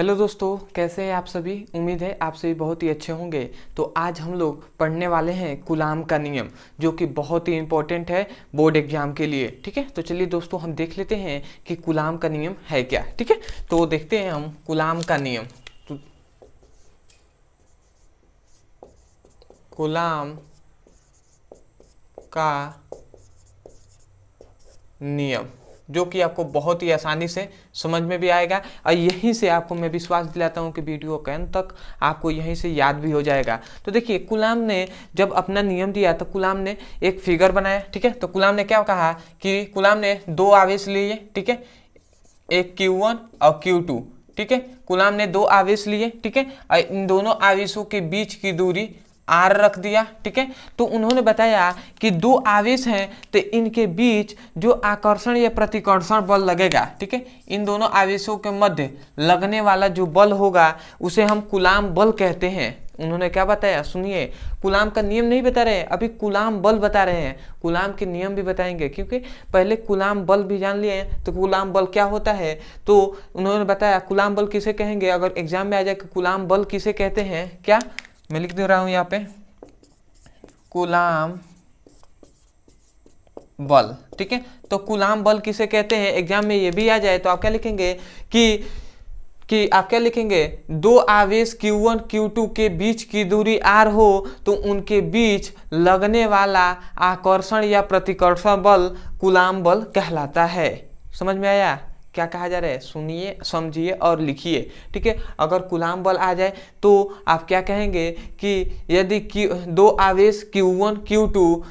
hello दोस्तों कैसे हैं आप सभी उम्मीद है आप सभी बहुत ही अच्छे होंगे तो आज हम लोग पढ़ने वाले हैं गुलाम का नियम जो कि बहुत ही इम्पोर्टेंट है बोर्ड एग्जाम के लिए ठीक है तो चलिए दोस्तों हम देख लेते हैं कि गुलाम का नियम है क्या ठीक है तो देखते हैं हम गुलाम का नियम गुलाम का नियम जो कि आपको बहुत ही आसानी से समझ में भी आएगा और यहीं से आपको मैं विश्वास दिलाता हूँ कि वीडियो के अंत तक आपको यहीं से याद भी हो जाएगा तो देखिए कुलाम ने जब अपना नियम दिया तो कुलाम ने एक फिगर बनाया ठीक है तो कुलाम ने क्या कहा कि कुलाम ने दो आवेश लिए ठीक है एक Q1 और Q2 ठीक है कुलाम ने दो आवेश लिए ठीक है और इन दोनों आवेशों के बीच की दूरी आर रख दिया ठीक है तो उन्होंने बताया कि दो आवेश हैं तो इनके बीच जो आकर्षण या प्रतिकर्षण बल लगेगा ठीक है इन दोनों आवेशों के मध्य लगने वाला जो बल होगा उसे हम कुलाम बल कहते हैं उन्होंने क्या बताया सुनिए कुलाम का नियम नहीं बता रहे अभी कुलाम बल बता रहे हैं कुलाम के नियम भी बताएंगे क्योंकि पहले कुलाम बल भी जान लिए हैं तो कुलाम बल क्या होता है तो उन्होंने बताया कुलाम बल किसे कहेंगे अगर एग्जाम में आ जाए कि कुलाम बल किसे कहते हैं क्या मैं लिख दे रहा हूं यहाँ पे कुलाम बल ठीक है तो कुलाम बल किसे कहते हैं एग्जाम में ये भी आ जाए तो आप क्या लिखेंगे कि कि आप क्या लिखेंगे दो आवेश Q1 Q2 के बीच की दूरी R हो तो उनके बीच लगने वाला आकर्षण या प्रतिकर्षण बल कुलाम बल कहलाता है समझ में आया क्या कहा जा रहा है सुनिए समझिए और लिखिए ठीक है अगर गुलाम बल आ जाए तो आप क्या कहेंगे कि यदि दो आवेश Q1 Q2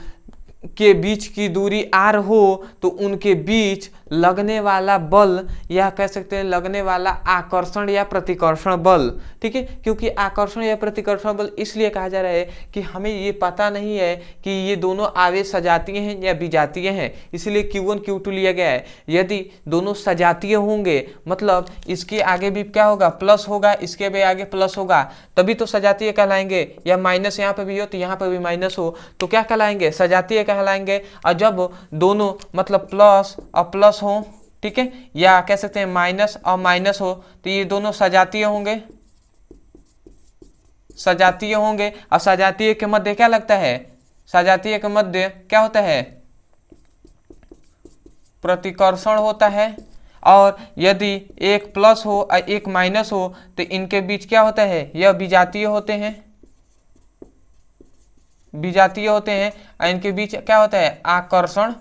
के बीच की दूरी R हो तो उनके बीच लगने वाला बल या कह सकते हैं लगने वाला आकर्षण या प्रतिकर्षण बल ठीक है क्योंकि आकर्षण या प्रतिकर्षण बल इसलिए कहा जा रहा है कि हमें ये पता नहीं है कि ये दोनों आवेश सजातीय हैं या विजातीय हैं इसलिए क्यू Q2 क्यू टू लिया गया है यदि दोनों सजातीय होंगे मतलब इसके आगे भी क्या होगा प्लस होगा इसके भी आगे प्लस होगा तभी तो सजातीय कहलाएंगे या माइनस यहाँ पर भी हो तो यहाँ पर भी माइनस हो तो क्या कहलाएंगे सजातीय कहलाएंगे और जब दोनों मतलब प्लस और प्लस हो ठीक है या कह सकते हैं माइनस और माइनस हो तो ये दोनों सजातीय होंगे सजातीय होंगे और सजातीय के मध्य क्या लगता है सजातीय के मध्य क्या होता है प्रतिकर्षण होता है और यदि एक प्लस हो और एक माइनस हो तो इनके बीच क्या होता है यह विजातीय होते हैं विजातीय होते हैं और इनके बीच क्या होता है आकर्षण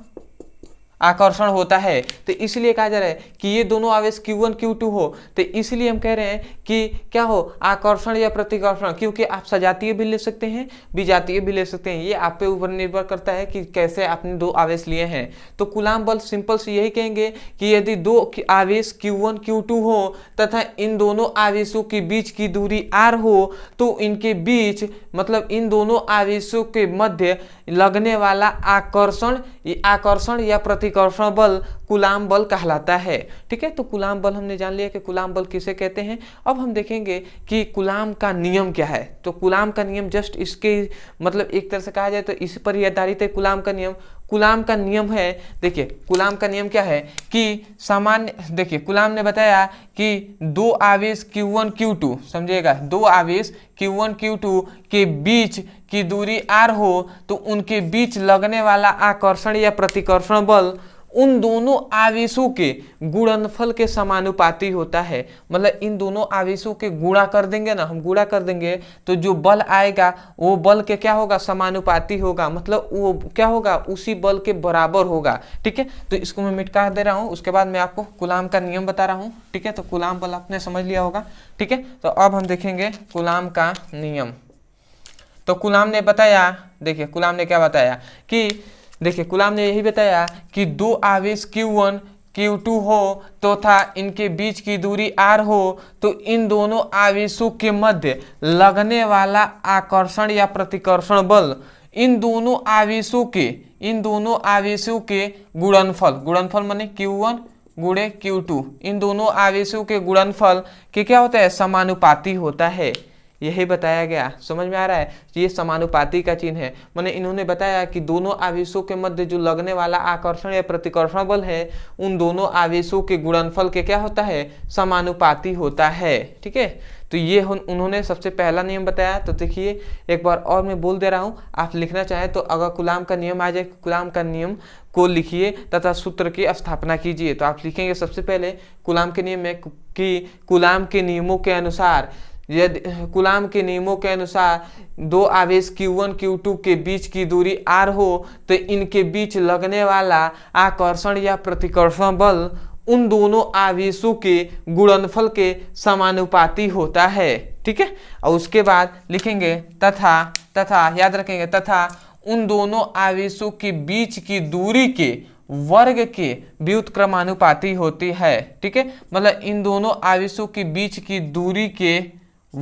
आकर्षण होता है तो इसलिए कहा जा रहा है कि ये दोनों आवेश Q1 Q2 हो तो इसलिए हम कह रहे हैं कि क्या हो आकर्षण या प्रतिकर्षण क्योंकि आप सजातीय भी ले सकते हैं विजातीय भी ले सकते हैं ये आप पे ऊपर निर्भर करता है कि कैसे आपने दो आवेश लिए हैं तो कुलाम बल सिंपल से यही कहेंगे कि यदि दो आवेश Q1 Q2 हो तथा इन दोनों आवेशों के बीच की दूरी आर हो तो इनके बीच मतलब इन दोनों आवेशों के मध्य लगने वाला आकर्षण आकर्षण या प्रति ফি কনফার্মেবল कुलाम बल कहलाता है ठीक है तो कुलाम बल हमने जान लिया कि कुलाम बल किसे कहते हैं अब हम देखेंगे कि कुलाम का नियम क्या है तो कुलाम का नियम जस्ट इसके मतलब एक तरह से कहा जाए तो इस पर ही आधारित है कुलाम का नियम कुलाम का नियम है देखिए कुलाम का नियम क्या है कि सामान्य देखिए कुलाम ने बताया कि दो आवेश Q1 Q2 समझिएगा दो आवेश Q1 Q2 के बीच की दूरी R हो तो उनके बीच लगने वाला आकर्षण या प्रतिकर्षण बल उन दोनों आवेशों के गुणनफल के समानुपाती होता है मतलब इन दोनों आवेशों के गुणा कर देंगे ना हम गुणा कर देंगे तो जो बल आएगा वो बल के क्या होगा समानुपाती होगा मतलब वो क्या होगा उसी बल के बराबर होगा ठीक है तो इसको मैं मिटका दे रहा हूँ उसके बाद मैं आपको गुलाम का नियम बता रहा हूँ ठीक है तो गुलाम बल आपने समझ लिया होगा ठीक है तो अब हम देखेंगे गुलाम का नियम तो गुलाम ने बताया देखिए गुलाम ने क्या बताया कि देखिए गुलाम ने यही बताया कि दो आवेश Q1 Q2 हो तथा था इनके बीच की दूरी R हो तो इन दोनों आवेशों के मध्य लगने वाला आकर्षण या प्रतिकर्षण बल इन दोनों आवेशों के इन दोनों आवेशों के गुणनफल गुणनफल माने Q1 गुड़े Q2 इन दोनों आवेशों के गुणनफल के क्या होता है समानुपाती होता है यही बताया गया समझ में आ रहा है ये समानुपाती का चिन्ह है मैंने इन्होंने बताया कि दोनों आवेशों के मध्य जो लगने वाला आकर्षण या प्रतिकर्षण बल है उन दोनों आवेशों के गुणनफल के क्या होता है समानुपाती होता है ठीक है तो ये उन्होंने सबसे पहला नियम बताया तो देखिए एक बार और मैं बोल दे रहा हूँ आप लिखना चाहें तो अगर गुलाम का नियम आ जाए गुलाम का नियम को लिखिए तथा सूत्र की स्थापना कीजिए तो आप लिखेंगे सबसे पहले गुलाम के नियम में कि गुलाम के नियमों के अनुसार यदि कुलाम के नियमों के अनुसार दो आवेश Q1 Q2 के बीच की दूरी R हो तो इनके बीच लगने वाला आकर्षण या प्रतिकर्षण बल उन दोनों आवेशों के गुणनफल के समानुपाती होता है ठीक है और उसके बाद लिखेंगे तथा तथा याद रखेंगे तथा उन दोनों आवेशों के बीच की दूरी के वर्ग के व्युतक्रमानुपाती होती है ठीक है मतलब इन दोनों आवेशों के बीच की दूरी के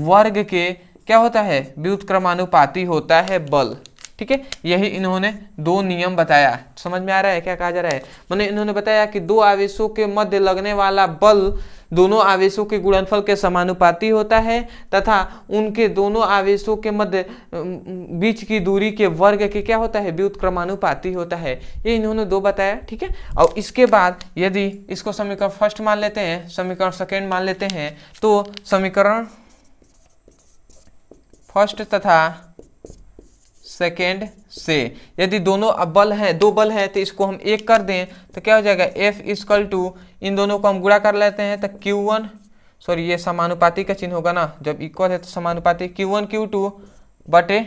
वर्ग के क्या होता है व्युत्क्रमानुपाती होता है बल ठीक है यही इन्होंने दो नियम बताया समझ में आ रहा है क्या कहा जा रहा है मैंने इन्होंने बताया कि दो आवेशों के मध्य लगने वाला बल दोनों आवेशों के गुणनफल के समानुपाती होता है तथा उनके दोनों आवेशों के मध्य बीच की दूरी के वर्ग के क्या होता है व्युत्क्रमानुपाती होता है ये इन्होंने दो बताया ठीक है और इसके बाद यदि इसको समीकरण फर्स्ट मान लेते हैं समीकरण सेकेंड मान लेते हैं तो समीकरण फर्स्ट तथा सेकेंड से यदि दोनों अब बल हैं दो बल हैं तो इसको हम एक कर दें तो क्या हो जाएगा एफ इजकल टू इन दोनों को हम गुड़ा कर लेते हैं तो क्यू वन सॉरी ये समानुपाती का चिन्ह होगा ना जब इक्वल है तो समानुपाती क्यू वन क्यू टू बटे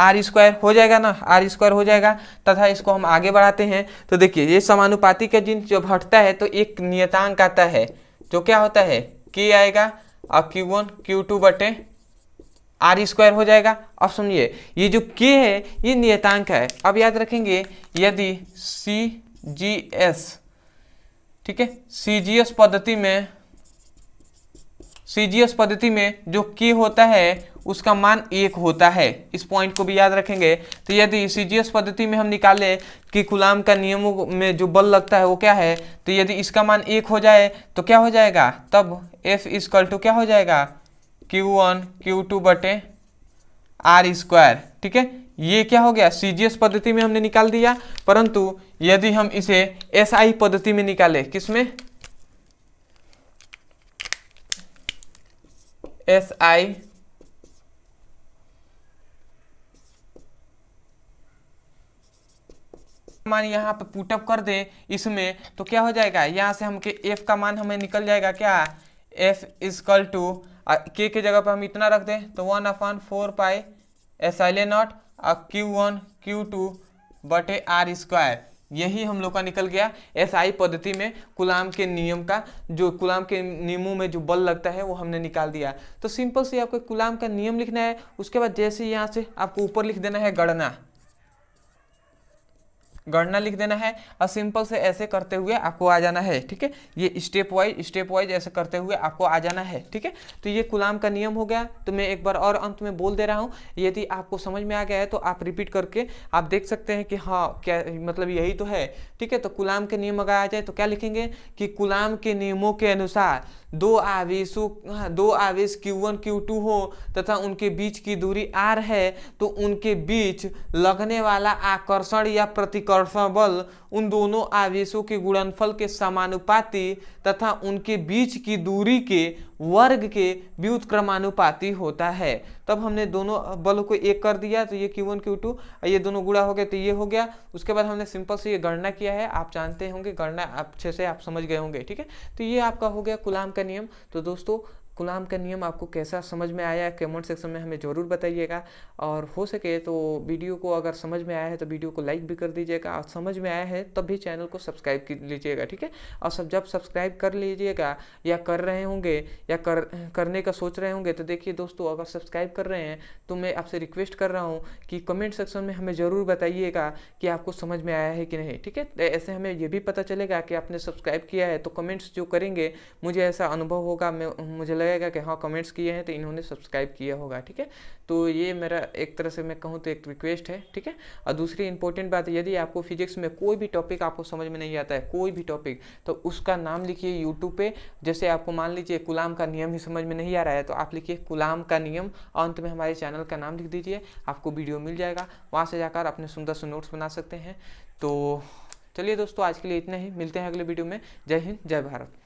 आर स्क्वायर हो जाएगा ना आर स्क्वायर हो जाएगा तथा इसको हम आगे बढ़ाते हैं तो देखिए ये समानुपाती का चिन्ह जब हटता है तो एक नियतांक आता है जो क्या होता है के आएगा और क्यू वन क्यू टू बटे आर स्क्वायर हो जाएगा अब सुनिए ये जो के है ये नियतांक है अब याद रखेंगे यदि सी जी एस ठीक है सी जी एस पद्धति में सी जी एस पद्धति में जो के होता है उसका मान एक होता है इस पॉइंट को भी याद रखेंगे तो यदि सी जी एस पद्धति में हम निकालें कि गुलाम का नियमों में जो बल लगता है वो क्या है तो यदि इसका मान एक हो जाए तो क्या हो जाएगा तब एफ इजकल टू क्या हो जाएगा क्यू वन क्यू टू बटे आर स्क्वायर ठीक है ये क्या हो गया सीजीएस पद्धति में हमने निकाल दिया परंतु यदि हम इसे एस SI पद्धति में निकाले किसमें एसआई मान यहाँ पे पुटअप कर दे इसमें तो क्या हो जाएगा यहां से हमके एफ का मान हमें निकल जाएगा क्या एफ इजकल टू के के जगह पे हम इतना रख दें तो one upon four pi epsilon naught और क्यू वन क्यू टू बटे आर स्क्वायर यही हम लोग का निकल गया एसआई पद्धति में गुलाम के नियम का जो गुलाम के नियमों में जो बल लगता है वो हमने निकाल दिया तो सिंपल से आपको गुलाम का नियम लिखना है उसके बाद जैसे यहाँ से आपको ऊपर लिख देना है गणना गणना लिख देना है और सिंपल से ऐसे करते हुए आपको आ जाना है ठीक है ये स्टेप वाइज स्टेप वाइज ऐसे करते हुए आपको आ जाना है ठीक है तो ये गुलाम का नियम हो गया तो मैं एक बार और अंत में बोल दे रहा हूँ यदि आपको समझ में आ गया है तो आप रिपीट करके आप देख सकते हैं कि हाँ क्या मतलब यही तो है ठीक है तो गुलाम के नियम अगर आ जाए तो क्या लिखेंगे कि गुलाम के नियमों के अनुसार दो आवेशों दो आवेश Q1 हाँ, Q2 हो तथा उनके बीच की दूरी R है तो उनके बीच लगने वाला आकर्षण या प्रतिकर्षण बल उन दोनों आवेशों के गुणनफल के समानुपाती तथा उनके बीच की दूरी के वर्ग के क्रमानुपाति होता है तब हमने दोनों बलों को एक कर दिया तो ये क्यू वन क्यू टू ये दोनों गुड़ा हो गया तो ये हो गया उसके बाद हमने सिंपल से ये गणना किया है आप जानते होंगे गणना अच्छे से आप समझ गए होंगे ठीक है तो ये आपका हो गया गुलाम का नियम तो दोस्तों गुलाम का नियम आपको कैसा समझ में आया है कमेंट सेक्शन में हमें ज़रूर बताइएगा और हो सके तो वीडियो को अगर समझ में आया है तो वीडियो को लाइक भी कर दीजिएगा और समझ में आया है तब भी चैनल को सब्सक्राइब कर लीजिएगा ठीक है और सब जब सब्सक्राइब कर लीजिएगा या कर रहे होंगे या कर करने का सोच रहे होंगे तो देखिए दोस्तों अगर सब्सक्राइब कर रहे हैं तो मैं आपसे रिक्वेस्ट कर रहा हूँ कि कमेंट सेक्शन में हमें ज़रूर बताइएगा कि आपको समझ में आया है कि नहीं ठीक है तो ऐसे हमें ये भी पता चलेगा कि आपने सब्सक्राइब किया है तो कमेंट्स जो करेंगे मुझे ऐसा अनुभव होगा मैं मुझे लगेगा कि हाँ कमेंट्स किए हैं तो इन्होंने सब्सक्राइब किया होगा ठीक है तो ये मेरा एक तरह से मैं कहूँ तो एक रिक्वेस्ट है ठीक है और दूसरी इंपॉर्टेंट बात यदि आपको फिजिक्स में कोई भी टॉपिक आपको समझ में नहीं आता है कोई भी टॉपिक तो उसका नाम लिखिए यूट्यूब पर जैसे आपको मान लीजिए गुलाम का नियम ही समझ में नहीं आ रहा है तो आप लिखिए गुलाम का नियम अंत में हमारे चैनल का नाम लिख दीजिए आपको वीडियो मिल जाएगा वहाँ से जाकर अपने सुंदर से नोट्स बना सकते हैं तो चलिए दोस्तों आज के लिए इतना ही मिलते हैं अगले वीडियो में जय हिंद जय भारत